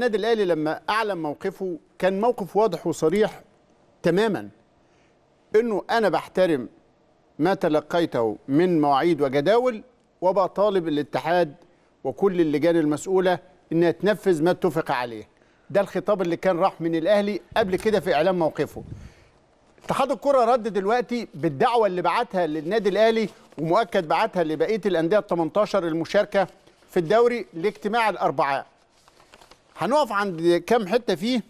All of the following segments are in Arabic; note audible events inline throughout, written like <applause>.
النادي الاهلي لما اعلن موقفه كان موقف واضح وصريح تماما انه انا بحترم ما تلقيته من مواعيد وجداول وبطالب الاتحاد وكل اللجان المسؤوله انها تنفذ ما اتفق عليه ده الخطاب اللي كان راح من الاهلي قبل كده في اعلان موقفه اتحاد الكره رد دلوقتي بالدعوه اللي بعتها للنادي الاهلي ومؤكد بعتها لبقيه الانديه ال 18 المشاركه في الدوري لاجتماع الاربعاء هنقف عند كام حته فيه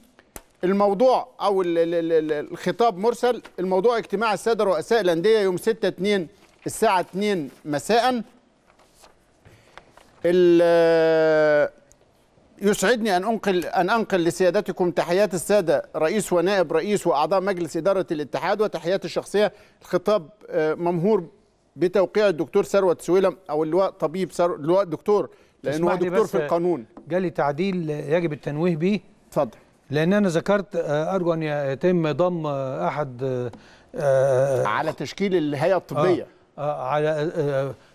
الموضوع او الخطاب مرسل الموضوع اجتماع الساده رؤساء الانديه يوم 6 2 الساعه 2 مساء يسعدني ان انقل ان انقل لسيادتكم تحيات الساده رئيس ونائب رئيس واعضاء مجلس اداره الاتحاد وتحياتي الشخصيه الخطاب آه، ممهور بتوقيع الدكتور ثروت سويلم او اللواء طبيب اللواء دكتور لانه هو دكتور في القانون جالي تعديل يجب التنويه بيه اتفضل لان انا ذكرت آه، ارجو ان يتم ضم آه، احد آه، على تشكيل الهيئه الطبيه على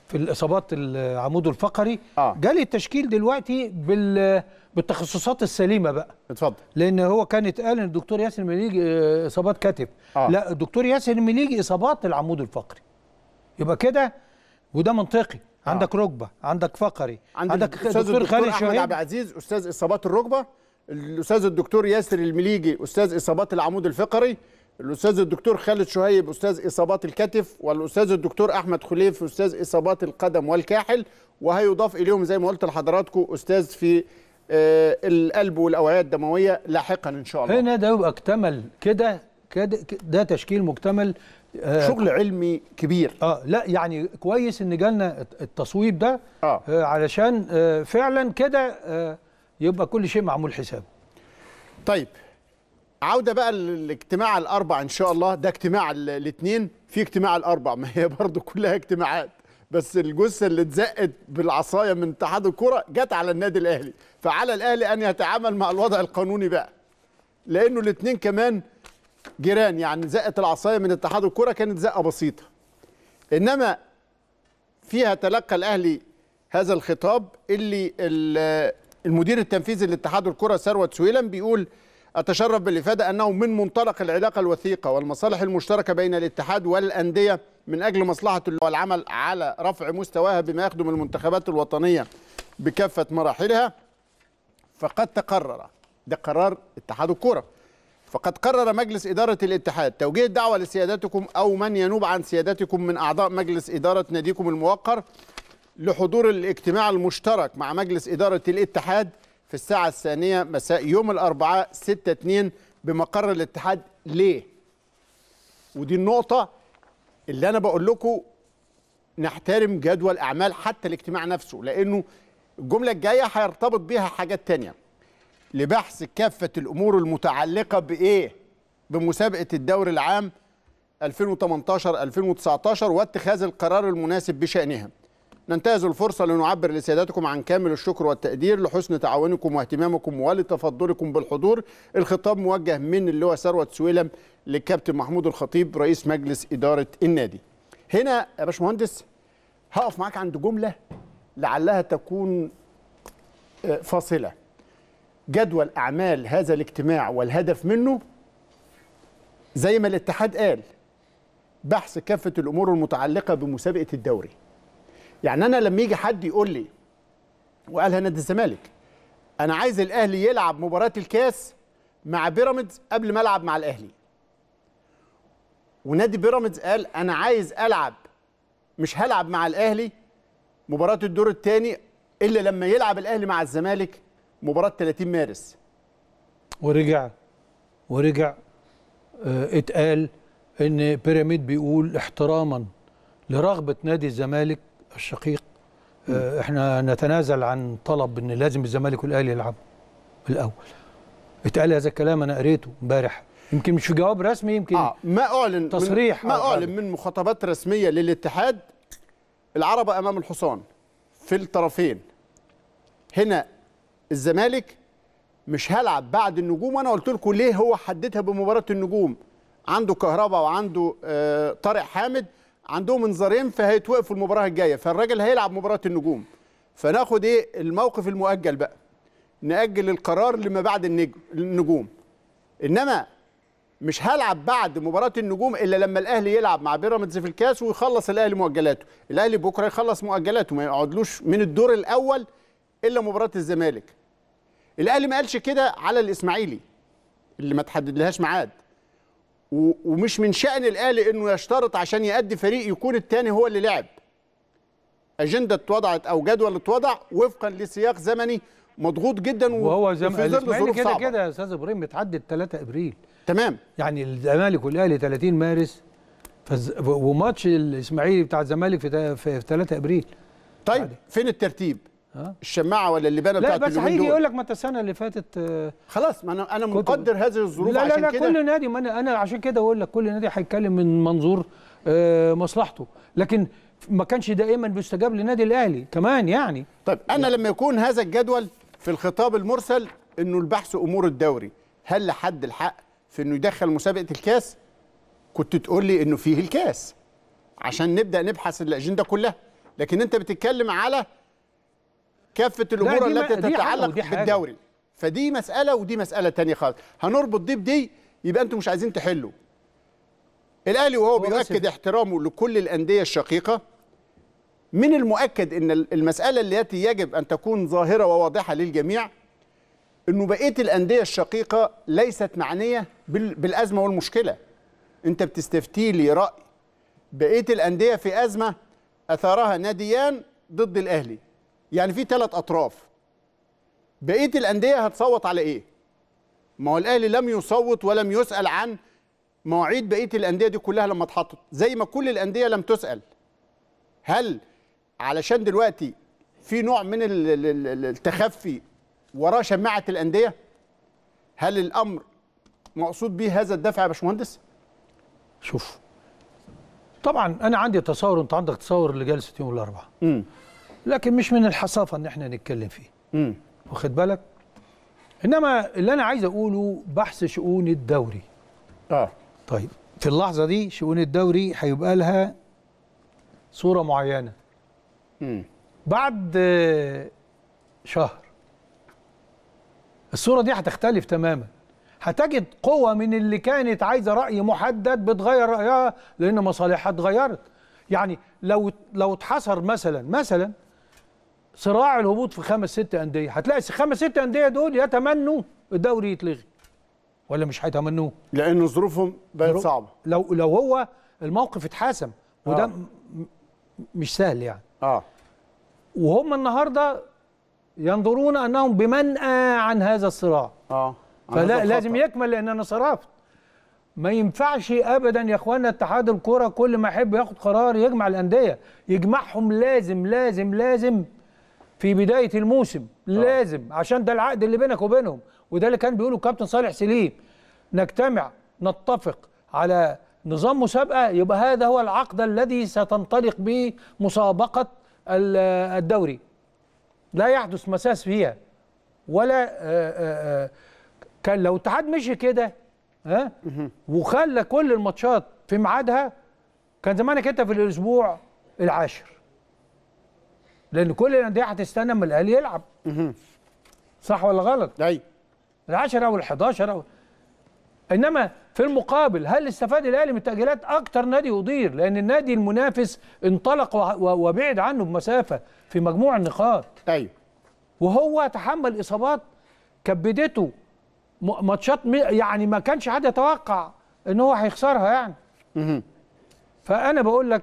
في الاصابات العمود الفقري آه. جالي التشكيل دلوقتي بال بالتخصصات السليمه بقى اتفضل لان هو كان اتقال ان الدكتور ياسر المليجي اصابات كتف آه. لا الدكتور ياسر المليجي اصابات العمود الفقري يبقى كده وده منطقي آه. عندك ركبه عندك فقري عند عندك الدكتور, الدكتور خالد شهيد عبد العزيز استاذ اصابات الركبه الاستاذ الدكتور ياسر المليجي استاذ اصابات العمود الفقري الاستاذ الدكتور خالد شهيب استاذ اصابات الكتف والاستاذ الدكتور احمد خليف استاذ اصابات القدم والكاحل وهيضاف اليهم زي ما قلت لحضراتكم استاذ في آه القلب والاوعيه الدمويه لاحقا ان شاء الله هنا ده يبقى اكتمل كده كده ده تشكيل مكتمل آه، شغل علمي كبير اه لا يعني كويس ان جالنا التصويت ده آه. آه علشان آه فعلا كده آه يبقى كل شيء معمول حسابه طيب عودة بقى للاجتماع الأربع إن شاء الله ده اجتماع الاثنين في اجتماع الأربع <laughs> ما هي برضو كلها اجتماعات بس الجثة اللي اتزقت بالعصاية من اتحاد الكرة جت على النادي الأهلي فعلى الأهلي أن يتعامل مع الوضع القانوني بقى لأنه الاثنين كمان جيران يعني زقه العصايه من اتحاد الكره كانت زقه بسيطه انما فيها تلقى الاهلي هذا الخطاب اللي المدير التنفيذي لاتحاد الكره ثروت سويلم بيقول اتشرف بالافاده انه من منطلق العلاقه الوثيقه والمصالح المشتركه بين الاتحاد والانديه من اجل مصلحه والعمل على رفع مستواها بما يخدم المنتخبات الوطنيه بكافه مراحلها فقد تقرر ده قرار اتحاد الكره فقد قرر مجلس إدارة الاتحاد توجيه الدعوة لسيادتكم أو من ينوب عن سيادتكم من أعضاء مجلس إدارة ناديكم الموقر لحضور الاجتماع المشترك مع مجلس إدارة الاتحاد في الساعة الثانية مساء يوم الأربعاء 6-2 بمقر الاتحاد ليه؟ ودي النقطة اللي أنا بقول لكم نحترم جدول أعمال حتى الاجتماع نفسه لأنه الجملة الجاية هيرتبط بيها حاجات تانية لبحث كافة الأمور المتعلقة بإيه؟ بمسابقة الدوري العام 2018-2019 واتخاذ القرار المناسب بشأنها. ننتهز الفرصة لنعبر لسيادتكم عن كامل الشكر والتقدير لحسن تعاونكم واهتمامكم ولتفضلكم بالحضور. الخطاب موجه من اللواء ثروت سويلم للكابتن محمود الخطيب رئيس مجلس إدارة النادي. هنا يا باشمهندس هقف معاك عند جملة لعلها تكون آه، فاصلة جدول أعمال هذا الاجتماع والهدف منه زي ما الاتحاد قال بحث كافة الأمور المتعلقة بمسابقة الدوري يعني أنا لما يجي حد يقول لي وقالها نادي الزمالك أنا عايز الأهلي يلعب مباراة الكاس مع بيراميدز قبل ما ألعب مع الأهلي ونادي بيراميدز قال أنا عايز ألعب مش هلعب مع الأهلي مباراة الدور الثاني إلا لما يلعب الأهلي مع الزمالك مباراه 30 مارس ورجع ورجع آه، اتقال ان بيراميد بيقول احتراما لرغبه نادي الزمالك الشقيق آه، احنا نتنازل عن طلب ان لازم الزمالك والاهلي يلعبوا الاول اتقال هذا الكلام انا قريته امبارح يمكن مش في جواب رسمي يمكن آه ما اعلن تصريح ما اعلن من مخاطبات رسميه للاتحاد العربه امام الحصان في الطرفين هنا الزمالك مش هلعب بعد النجوم وانا قلت لكم ليه هو حددها بمباراه النجوم عنده كهربا وعنده آه، طارق حامد عندهم انذارين فهيتوقفوا المباراه الجايه فالراجل هيلعب مباراه النجوم فناخد ايه الموقف المؤجل بقى ناجل القرار لما بعد النجم النجوم انما مش هلعب بعد مباراه النجوم الا لما الاهلي يلعب مع بيراميدز في الكاس ويخلص الاهلي مؤجلاته الاهلي بكره يخلص مؤجلاته ما يقعدلوش من الدور الاول الا مباراه الزمالك الاهلي ما قالش كده على الاسماعيلي اللي ما تحددلهاش ميعاد ومش من شأن الاهلي انه يشترط عشان يأدي فريق يكون الثاني هو اللي لعب اجنده اتوضعت او جدول اتوضع وفقا لسياق زمني مضغوط جدا وهو زم... الاسماعيلي كده كده يا استاذ ابراهيم متعدد 3 ابريل تمام يعني الزمالك والاهلي 30 مارس فز... وماتش الاسماعيلي بتاع الزمالك في, في 3 ابريل طيب يعني فين الترتيب الشماعه ولا اللبانه بتاعت لا بس هيجي يقول لك ما انت السنه اللي فاتت آه، خلاص ما انا انا مقدر هذه الظروف لا لا عشان لا كده كل نادي ما انا انا عشان كده بقول لك كل نادي هيتكلم من منظور آه، مصلحته لكن ما كانش دائما بيستجاب للنادي الاهلي كمان يعني طيب انا لما يكون هذا الجدول في الخطاب المرسل انه البحث امور الدوري هل لحد الحق في انه يدخل مسابقه الكاس كنت تقول لي انه فيه الكاس عشان نبدا نبحث الاجنده كلها لكن انت بتتكلم على كافه الامور التي تتعلق بالدوري فدي مساله ودي مساله ثانيه خالص هنربط دي بدي يبقى انتم مش عايزين تحلوا الاهلي وهو بيؤكد احترامه لكل الانديه الشقيقه من المؤكد ان المساله التي يجب ان تكون ظاهره وواضحه للجميع انه بقيه الانديه الشقيقه ليست معنيه بالازمه والمشكله انت بتستفتي لي راي بقيه الانديه في ازمه اثارها ناديان ضد الاهلي يعني في ثلاث اطراف بقيه الانديه هتصوت على ايه ما هو الاهلي لم يصوت ولم يسال عن مواعيد بقيه الانديه دي كلها لما اتحطت زي ما كل الانديه لم تسال هل علشان دلوقتي في نوع من التخفي وراء شماعه الانديه هل الامر مقصود به هذا الدفع يا باشمهندس شوف طبعا انا عندي تصور انت عندك تصور لجلسه يوم الاربعاء لكن مش من الحصافه ان احنا نتكلم فيه امم واخد بالك انما اللي انا عايز اقوله بحث شؤون الدوري اه طيب في اللحظه دي شؤون الدوري هيبقى لها صوره معينه امم بعد شهر الصوره دي هتختلف تماما هتجد قوة من اللي كانت عايزة رأي محدد بتغير رأيها لأن مصالحها اتغيرت يعني لو لو اتحصر مثلا مثلا صراع الهبوط في خمس ست انديه هتلاقي خمس ست انديه دول يتمنوا الدوري يتلغي ولا مش هيتمنوه لان ظروفهم بقت صعبه لو لو هو الموقف اتحاسم وده آه. مش سهل يعني اه وهم النهارده ينظرون انهم بمنأى عن هذا الصراع اه فلا لازم يكمل لان انا صرفت ما ينفعش ابدا يا اخوانا اتحاد الكره كل ما يحب ياخد قرار يجمع الانديه يجمعهم لازم لازم لازم في بدايه الموسم أوه. لازم عشان ده العقد اللي بينك وبينهم وده اللي كان بيقوله الكابتن صالح سليم نجتمع نتفق على نظام مسابقه يبقى هذا هو العقد الذي ستنطلق به مسابقه الدوري لا يحدث مساس فيها ولا آه، آه، آه، كان لو اتحاد مشي كده ها وخلى كل الماتشات في ميعادها كان زمانك انت في الاسبوع العاشر لان كل الانديه هتستنى اما الاهلي يلعب صح ولا غلط ايوه ال10 او ال11 او انما في المقابل هل استفاد الاهلي من التاجيلات اكتر نادي يدير لان النادي المنافس انطلق وبعد عنه بمسافه في مجموع النقاط ايوه وهو تحمل اصابات كبدته ماتشات يعني ما كانش حد يتوقع ان هو هيخسرها يعني فانا بقول لك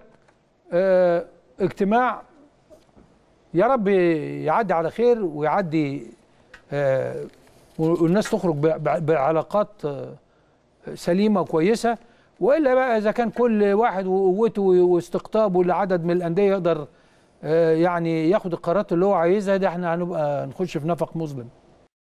اه اجتماع يا رب يعدي على خير ويعدي آه والناس تخرج بعلاقات آه، سليمه وكويسه والا بقى اذا كان كل واحد وقوته واستقطابه لعدد من الانديه يقدر آه، يعني ياخد القرارات اللي هو عايزها ده احنا هنبقى نخش في نفق مظلم